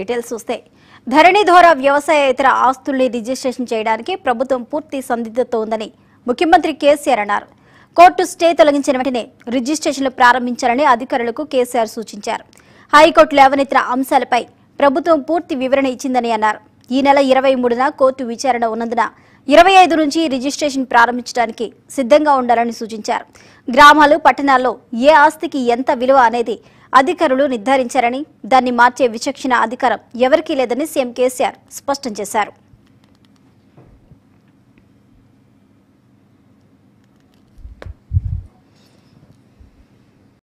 details చూస్తే ధరణి ద్వారా వ్యవసాయేతర ఆస్తుల్ని రిజిస్ట్రేషన్ చేయడానికి ప్రభుత్వం పూర్తి సందిగ్ధత ఉందని ముఖ్యమంత్రి కేసీఆర్ అన్నారు కోర్టు స్టే తొలగించిన వెంటనే రిజిస్ట్రేషన్లు ప్రారంభించాలని అధికారులకు కేసీఆర్ సూచించారు హైకోర్టు లేవనెత్తిన అంశాలపై ప్రభుత్వం పూర్తి వివరణ ఇచ్చిందని అన్నారు ఈ నెల ఇరవై మూడున కోర్టు విచారణ ఉన్నందున ఇరవై ఐదు నుంచి రిజిస్ట్రేషన్ ప్రారంభించడానికి సిద్ధంగా ఉండాలని సూచించారు గ్రామాలు పట్టణాల్లో ఏ ఆస్తికి ఎంత విలువ అనేది అధికారులు నిర్ధారించారని దాన్ని మార్చే విచక్షణ అధికారం ఎవరికీ లేదని సీఎం కేసీఆర్ స్పష్టం చేశారు